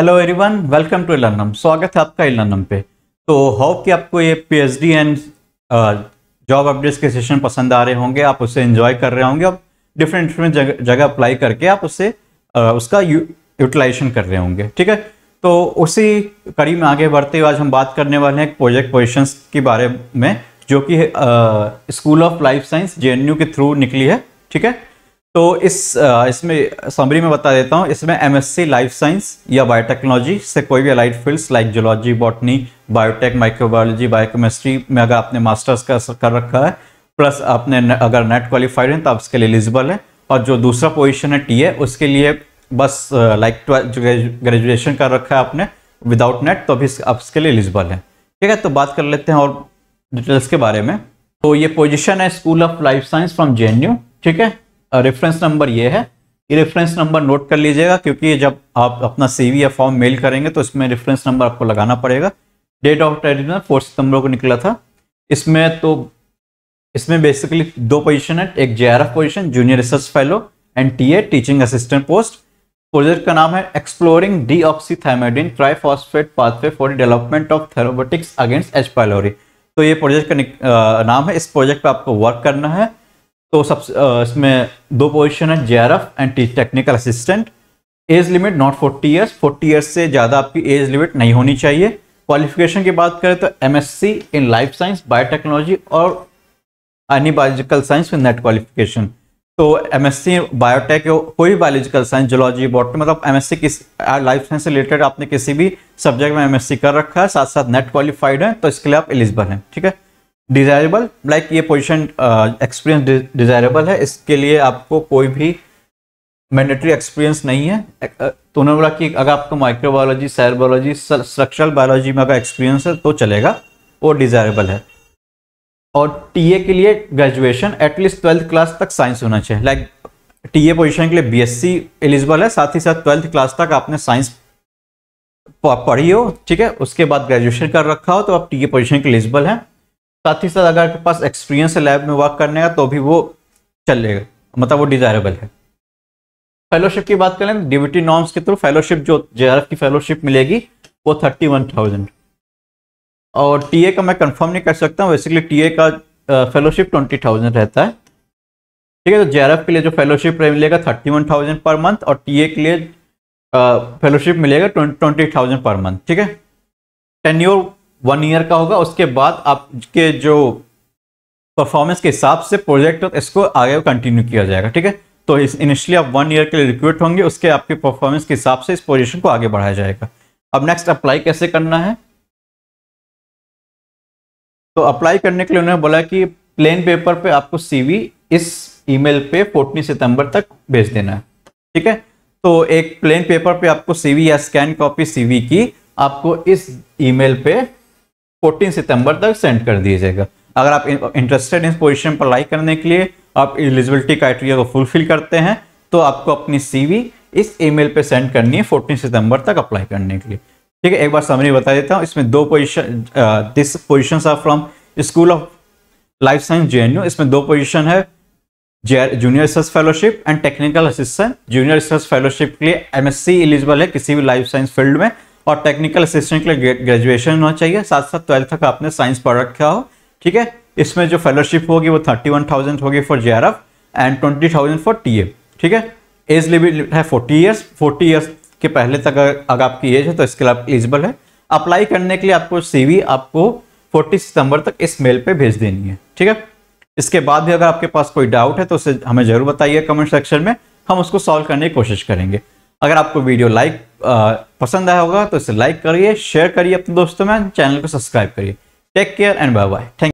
hello everyone welcome to इलानम स्वागत है आपका इलानम पे तो होप कि आपको ये पीएचडी एंड जॉब अपडेट्स के सेशन पसंद आ रहे होंगे आप उसे एंजॉय कर रहे होंगे और डिफरेंट डिफरेंट जगह अप्लाई करके आप उससे uh, उसका यूटिलाइजेशन कर रहे होंगे ठीक है तो उसी कड़ी में आगे बढ़ते हुए आज हम बात करने वाले हैं प्रोजेक्ट पोजिशन के बारे में जो कि school of life science J K through निकली है ठीक है तो इस इसमें समरी में बता देता हूँ इसमें एमएससी लाइफ साइंस या बायोटेक्नोलॉजी से कोई भी allied fields like zoology botany biotech microbiology biochemistry में अगर आपने मास्टर्स का कर रखा है प्लस आपने न, अगर नेट क्वालिफाइड हैं तो आप इसके लिए एलिजिबल है और जो दूसरा पोजिशन है टी उसके लिए बस लाइक ग्रेजुएशन कर रखा है आपने विदाउट नेट तो अभी आप इसके लिए एलिजिबल है ठीक है तो बात कर लेते हैं और डिटेल्स के बारे में तो ये पोजिशन है school of life science from J ठीक है रेफरेंस नंबर ये है ये रेफरेंस नंबर नोट कर लीजिएगा क्योंकि जब आप अपना सीवी या फॉर्म मेल करेंगे तो इसमें रेफरेंस नंबर आपको लगाना पड़ेगा डेट ऑफ ट्रेडिशनल फोर्थ सितंबर को निकला था इसमें तो इसमें बेसिकली दो पोजीशन है एक J position junior research fellow and TA teaching assistant post project का नाम है exploring D oxythymidine triphosphate pathway for development of therapeutics against H pylori तो ये प्रोजेक्ट का नाम है इस प्रोजेक्ट पे आपको वर्क करना है तो सब इसमें दो पोजीशन है J and T technical assistant age limit not forty years forty years से ज़्यादा आपकी एज लिमिट नहीं होनी चाहिए क्वालिफिकेशन की बात करें तो MSc in life science biotechnology और any biological science with NET qualification तो एमएससी बायोटेक कोई भी बायोलॉजिकल साइंस जोलॉजी बॉट मतलब एमएससी किस लाइफ साइंस से रिलेटेड आपने किसी भी सब्जेक्ट में एमएससी कर रखा है साथ साथ नेट क्वालिफाइड है तो इसके लिए आप एलिजिबल हैं ठीक है डिज़ायरेबल लाइक ये पोजिशन एक्सपीरियंस डिज़ायरेबल है इसके लिए आपको कोई भी मैंडेटरी एक्सपीरियंस नहीं है तो उन्होंने बोला कि अगर आपको माइक्रो बायोलॉजी सैर बायोलॉजी स्ट्रक्चरल बायोलॉजी में अगर एक्सपीरियंस है तो चलेगा वो डिज़ायरेबल है और टीए के लिए ग्रेजुएशन एटलीस्ट ट्वेल्थ क्लास तक साइंस होना चाहिए लाइक टीए पोजीशन के लिए बीएससी एलिजिबल है साथ ही साथ ट्वेल्थ क्लास तक आपने साइंस पढ़ी हो ठीक है उसके बाद ग्रेजुएशन कर रखा हो तो आप टीए पोजीशन के एलिजिबल हैं साथ ही साथ अगर आपके पास एक्सपीरियंस है लैब में वर्क करने का तो भी वो चलेगा मतलब वो डिजायरेबल है फेलोशिप की बात करें डीबीटी नॉर्म्स के थ्रू फेलोशिप जो जे की फेलोशिप मिलेगी वो थर्टी वन थाउजेंड और टी का मैं कंफर्म नहीं कर सकता हूँ बेसिकली टी का फेलोशिप ट्वेंटी थाउजेंड रहता है ठीक है तो जे के लिए जो फेलोशिप मिलेगा थर्टी वन थाउजेंड पर मंथ और टीए के लिए फेलोशिप मिलेगा ट्वेंटी थाउजेंड पर मंथ ठीक है टेन्योर वन ईयर का होगा उसके बाद आपके जो परफॉर्मेंस के हिसाब से प्रोजेक्ट इसको आगे कंटिन्यू किया जाएगा ठीक है तो इस इनिशियली आप वन ईयर के लिए रिक्रूट होंगे उसके आपके परफॉर्मेंस के हिसाब से इस पोजीशन को आगे बढ़ाया जाएगा अब नेक्स्ट अप्लाई कैसे करना है तो अप्लाई करने के लिए उन्होंने बोला कि प्लेन पेपर पे आपको सीवी इस ईमेल पे फोर्टीन सितंबर तक भेज देना है ठीक है तो एक प्लेन पेपर पे आपको सीवी या स्कैन कॉपी सीवी की आपको इस ईमेल पे 14 सितंबर तक सेंड कर दीजिएगा अगर आप इंटरेस्टेड इस पोजीशन पर अप्लाई करने के लिए आप एलिजिबिलिटी क्राइटेरिया को फुलफिल करते हैं तो आपको अपनी सीवी इस ईमेल पे सेंड करनी है 14 सितंबर तक अप्लाई करने के लिए ठीक है एक बार समरी बता देता हूँ इसमें दो position this position are from school of life science J इसमें दो पोजिशन है junior research fellowship and technical assistant junior research fellowship के लिए एमएससी एलिजिबल है किसी भी लाइफ साइंस फील्ड में और टेक्निकल असिस्टेंट के लिए ग्रेजुएशन होना चाहिए साथ साथ ट्वेल्थ तक आपने साइंस पढ़ रखा हो ठीक है इसमें जो फेलोशिप होगी वो थर्टी वन थाउजेंड होगी for J and twenty thousand for T ठीक है एज लिमिट है फोर्टी ईयर्स फोर्टी ईयर्स के पहले तक अगर, अगर आपकी एज है तो इसके लिए आप एलिजिबल है अप्लाई करने के लिए आपको सी आपको फोर्टी सितंबर तक इस मेल पर भेज देनी है ठीक है इसके बाद भी अगर आपके पास कोई डाउट है तो उसे हमें जरूर बताइए कमेंट सेक्शन में हम उसको सॉल्व करने की कोशिश करेंगे अगर आपको वीडियो लाइक पसंद आया होगा तो इसे लाइक करिए शेयर करिए अपने दोस्तों में चैनल को सब्सक्राइब करिए take care and bye bye thank